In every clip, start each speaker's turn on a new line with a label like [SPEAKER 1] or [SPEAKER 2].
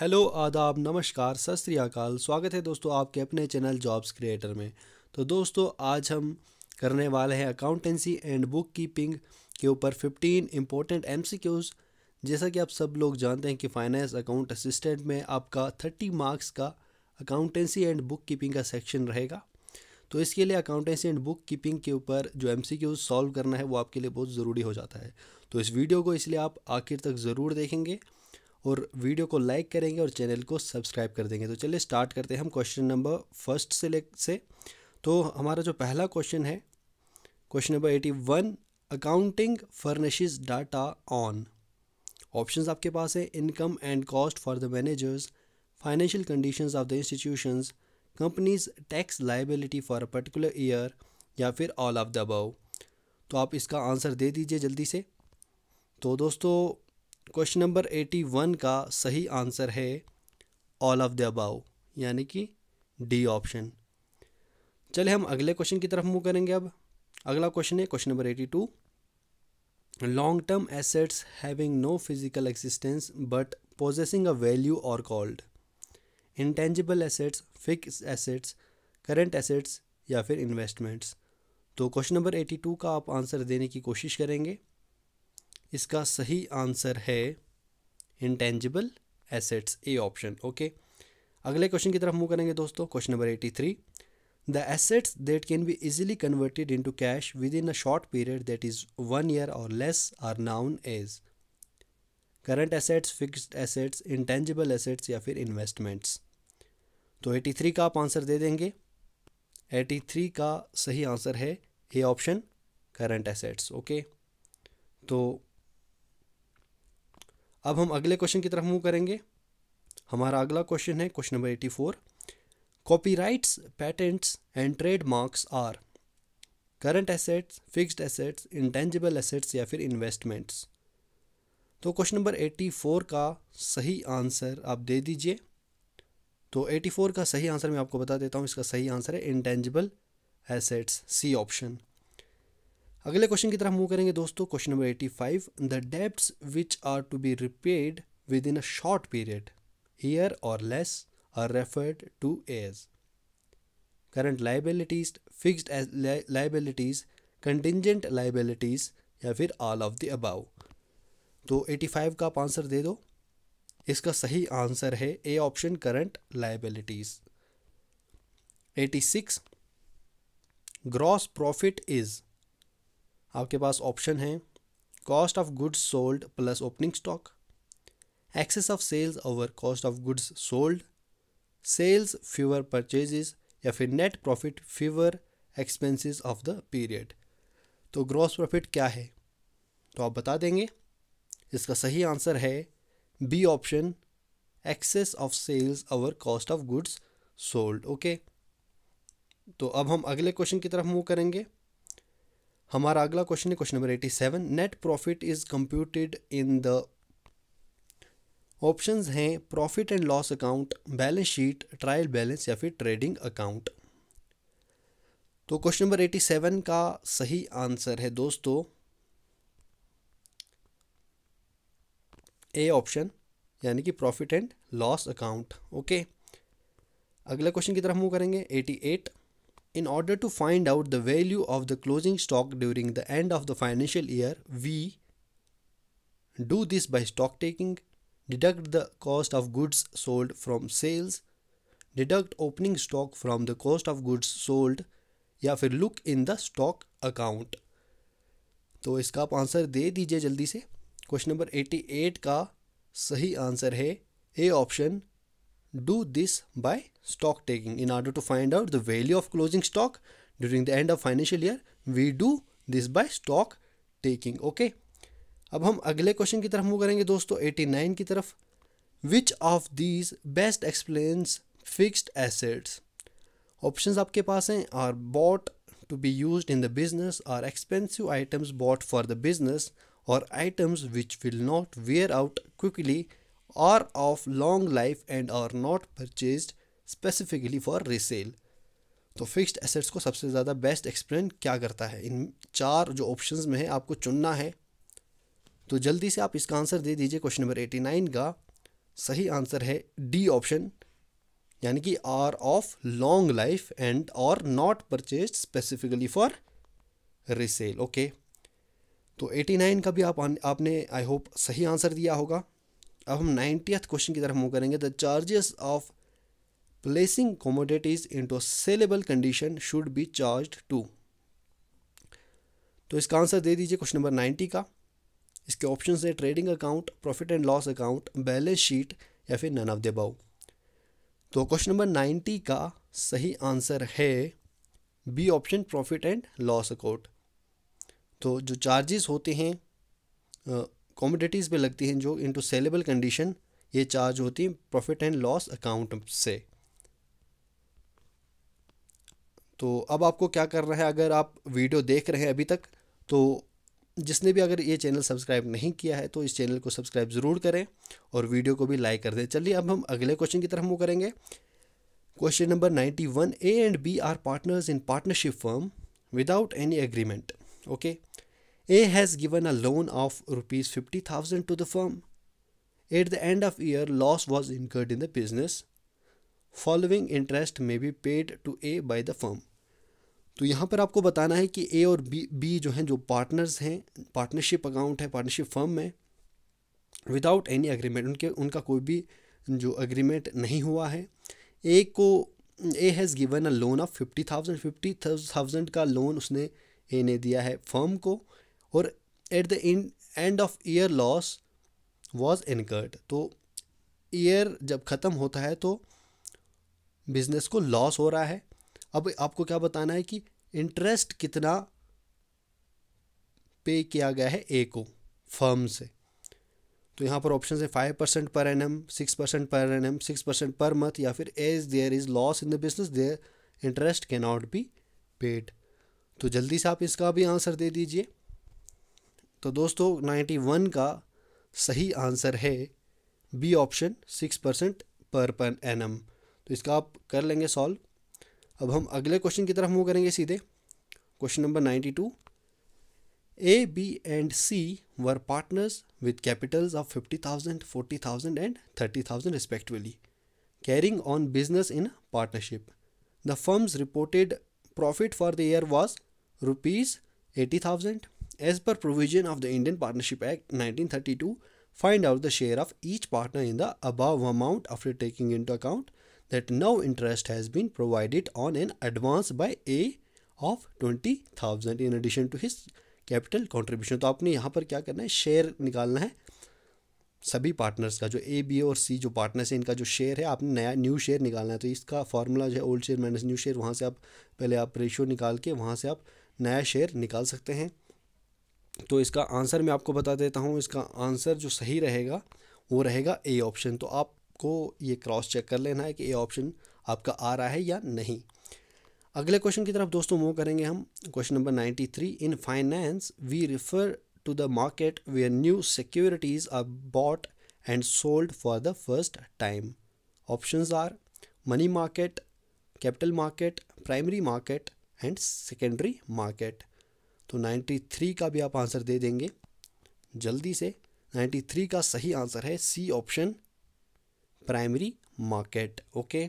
[SPEAKER 1] Hello आदाब नमस्कार सत अकाल स्वागत है दोस्तों आपके अपने चैनल जॉब्स क्रिएटर में तो दोस्तों आज हम करने वाले हैं अकाउंटेंसी एंड बुक कीपिंग के ऊपर 15 इम्पोर्टेंट एम जैसा कि आप सब लोग जानते हैं कि फाइनेंस अकाउंट असिस्टेंट में आपका 30 मार्क्स का अकाउंटेंसी एंड बुक कीपिंग का सेक्शन रहेगा तो इसके लिए अकाउंटेंसी एंड बुक कीपिंग के ऊपर जो एम सॉल्व करना है वो आपके लिए बहुत ज़रूरी हो जाता है तो इस वीडियो को इसलिए आप आखिर तक ज़रूर देखेंगे और वीडियो को लाइक करेंगे और चैनल को सब्सक्राइब कर देंगे तो चलिए स्टार्ट करते हैं हम क्वेश्चन नंबर फर्स्ट से ले से तो हमारा जो पहला क्वेश्चन है question number eighty one accounting furnishes data on option आपके पास है income and cost for the managers financial condition of the institution companies tax liability for a particular year या फिर ऑल ऑफ द अबव तो आप इसका answer दे दीजिए जल्दी से तो दोस्तों क्वेश्चन नंबर एटी वन का सही आंसर है ऑल ऑफ द अबाव यानी कि डी ऑप्शन चले हम अगले क्वेश्चन की तरफ मूव करेंगे अब अगला क्वेश्चन है question number eighty two long term assets having no physical existence but possessing a value are called intangible assets fixed assets current assets या फिर इन्वेस्टमेंट्स तो क्वेश्चन नंबर एटी टू का आप आंसर देने की कोशिश करेंगे इसका सही आंसर है intangible assets A option okay अगले क्वेश्चन की तरफ मूव करेंगे दोस्तों question number eighty three the assets that can be easily converted to cash within a short period that is one year or less are known as current assets fixed assets intangible assets या फिर investments तो eighty three का आप answer दे देंगे eighty three का सही answer है A option current assets okay तो अब हम अगले क्वेश्चन की तरफ मूव करेंगे हमारा अगला क्वेश्चन है question number eighty four copyrights patents and trademarks are current assets fixed assets intangible assets या फिर इन्वेस्टमेंट्स तो क्वेश्चन नंबर एट्टी फोर का सही आंसर आप दे दीजिए तो एट्टी फोर का सही आंसर मैं आपको बता देता हूँ इसका सही आंसर है इंटेंजिबल एसेट्स सी ऑप्शन अगले क्वेश्चन की तरफ मूव करेंगे दोस्तों question number eighty five the debts which are to be repaid within a short period year or less are referred to as current liabilities fixed liabilities contingent liabilities या फिर all of the above तो five का आप answer दे दो इसका सही answer है A option current liabilities eighty six gross profit is आपके पास ऑप्शन है cost of goods sold plus opening stock excess of sales over cost of goods sold sales fewer purchases या फिर net profit fewer expenses of the period तो gross profit क्या है तो आप बता देंगे इसका सही आंसर है B option excess of sales over cost of goods sold okay तो अब हम अगले क्वेश्चन की तरफ मूव करेंगे हमारा अगला क्वेश्चन है question number eighty seven net profit is computed in the options हैं profit and loss account balance sheet trial balance या फिर ट्रेडिंग अकाउंट तो क्वेश्चन नंबर एटी सेवन का सही आंसर है दोस्तों ए ऑप्शन यानी कि profit and loss account okay अगला क्वेश्चन की तरफ मूव करेंगे eighty eight In order to find out the value of the closing stock during the end of the financial year, we do this by stock taking, deduct the cost of goods sold from sales, deduct opening stock from the cost of goods sold या फिर look in the stock account. तो इसका आप answer दे दीजिए जल्दी से question number 88 का सही आंसर है A option do this by stock taking in order to find out the value of closing stock during the end of financial year we do this by stock taking okay अब हम अगले question की तरफ move करेंगे दोस्तों 89 की तरफ which of these best explains fixed assets options आपके पास हैं are bought to be use in the business are expensive items bought for the business or items which will not wear out quickly are of long life and are not purchased specifically for resale. तो fixed assets को सबसे ज़्यादा best explain क्या करता है इन चार जो options में है आपको चुनना है तो जल्दी से आप इसका आंसर दे दीजिए क्वेश्चन नंबर एटी नाइन का सही आंसर है डी ऑप्शन यानी कि are of long life and are not purchase specifically for resale okay तो एटी नाइन का भी आप आपने आई होप सही आंसर दिया होगा अब हम नाइन्टियथ क्वेश्चन की तरफ मूव करेंगे the charges of placing commodities into saleable condition should be charge to तो इसका आंसर दे दीजिए क्वेश्चन नंबर नाइन्टी का इसके ऑप्शन है trading account profit and loss account balance sheet या फिर नन ऑफ बाउ तो क्वेश्चन नंबर नाइन्टी का सही आंसर है B option profit and loss account तो जो चार्जेस होते हैं कॉमोडिटीज़ पे लगती हैं जो इनटू सेलेबल कंडीशन ये चार्ज होती हैं प्रॉफिट एंड लॉस अकाउंट से तो अब आपको क्या करना है अगर आप वीडियो देख रहे हैं अभी तक तो जिसने भी अगर ये चैनल सब्सक्राइब नहीं किया है तो इस चैनल को सब्सक्राइब ज़रूर करें और वीडियो को भी लाइक कर दें चलिए अब हम अगले क्वेश्चन की तरफ मूव करेंगे question number ninety one A and B are partners in partnership firm without any agreement okay A has given a loan of rupees 50000 to the firm. At the end of year loss was incurred in the business. Following interest may be paid to A by the firm. तो यहाँ पर आपको बताना है कि A और B, B जो हैं जो पार्टनर्स हैं पार्टनरशिप अकाउंट है पार्टनरशिप फर्म में विदाउट एनी एग्रीमेंट उनके उनका कोई भी जो एग्रीमेंट नहीं हुआ है ए को A has given a loan of fifty thousand fifty thousand का लोन उसने ए ने दिया है फर्म को और at the end of year loss was incurred तो ईयर जब ख़त्म होता है तो बिजनेस को लॉस हो रहा है अब आपको क्या बताना है कि इंटरेस्ट कितना पे किया गया है ए को फर्म से तो यहाँ पर ऑप्शन है five percent per annum six percent per annum six percent per month या फिर as there is loss in the business their interest can not be paid तो जल्दी से आप इसका भी आंसर दे दीजिए तो दोस्तों नाइन्टी वन का सही आंसर है बी ऑप्शन सिक्स परसेंट पर पर एन तो इसका आप कर लेंगे सॉल्व अब हम अगले क्वेश्चन की तरफ मूव करेंगे सीधे question number ninety two A B and C were partners with capitals of fifty thousand forty thousand and thirty thousand respectively carrying on business in partnership the firm's reported profit for the year was rupees eighty thousand as per provision of the Indian Partnership Act 1932, find out the share of each partner in the above amount after taking into account that no interest has been provided on an advance by A of 20,000 in addition to his capital contribution तो आपने यहाँ पर क्या करना है share निकालना है सभी पार्टनर्स का जो ए बी और सी जो पार्टनर्स हैं इनका जो शेयर है आपने नया न्यू शेयर निकालना है तो इसका फार्मूला जो है old share minus new share वहाँ से आप पहले आप रेशियो निकाल के वहाँ से आप नया शेयर निकाल सकते हैं तो इसका आंसर मैं आपको बता देता हूँ इसका आंसर जो सही रहेगा वो रहेगा ए ऑप्शन तो आपको ये क्रॉस चेक कर लेना है कि ए ऑप्शन आपका आ रहा है या नहीं अगले क्वेश्चन की तरफ दोस्तों मूव करेंगे हम question number ninety three in finance we refer to the market where new securities are bought and sold for the first time options are money market capital market primary market and secondary market तो 93 का भी आप answer दे देंगे जल्दी से 93 का सही answer है C option primary market okay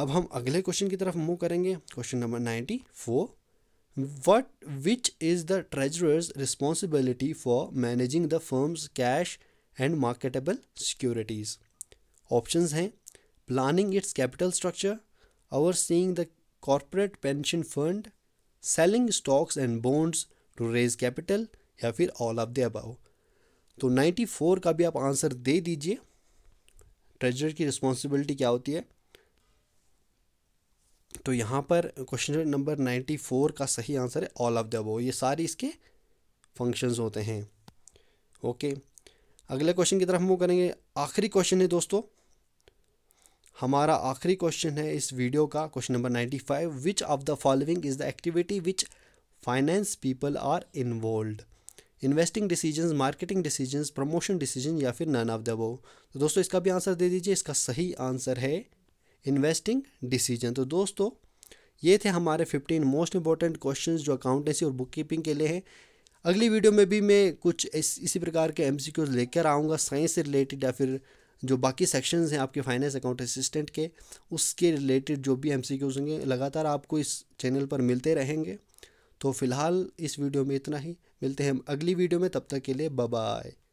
[SPEAKER 1] अब हम अगले क्वेश्चन की तरफ मूव करेंगे question number 94 four what which is the treasurer's responsibility for managing the firm's cash and marketable securities option हैं planning its capital structure overseeing the corporate pension fund selling stocks and bonds to raise capital या फिर all of the above तो 94 का भी आप answer दे दीजिए treasure की responsibility क्या होती है तो यहाँ पर क्वेश्चन नंबर 94 का सही आंसर है ऑल ऑफ द अबाउ ये सारी इसके फंक्शंस होते हैं ओके अगले क्वेश्चन की तरफ हम करेंगे आखिरी क्वेश्चन है दोस्तों हमारा आखिरी क्वेश्चन है इस वीडियो का question number ninety five which of the following is the activity which finance people are involve investing decisions marketing decisions promotion decision या फिर नन ऑफ द वो तो दोस्तों इसका भी आंसर दे दीजिए इसका सही आंसर है इन्वेस्टिंग डिसीजन तो दोस्तों ये थे हमारे फिफ्टीन मोस्ट इंपॉर्टेंट क्वेश्चन जो अकाउंटेंसी और बुक कीपिंग के लिए हैं अगली वीडियो में भी मैं कुछ इस, इसी प्रकार के एम सी क्यूज़ लेकर आऊँगा साइंस से रिलेटेड या फिर जो बाकी सेक्शंस हैं आपके फाइनेंस अकाउंट असिस्टेंट के उसके रिलेटेड जो भी एम सी क्यूज होंगे लगातार आपको इस चैनल पर मिलते रहेंगे तो फिलहाल इस वीडियो में इतना ही मिलते हैं हम अगली वीडियो में तब तक के लिए बाय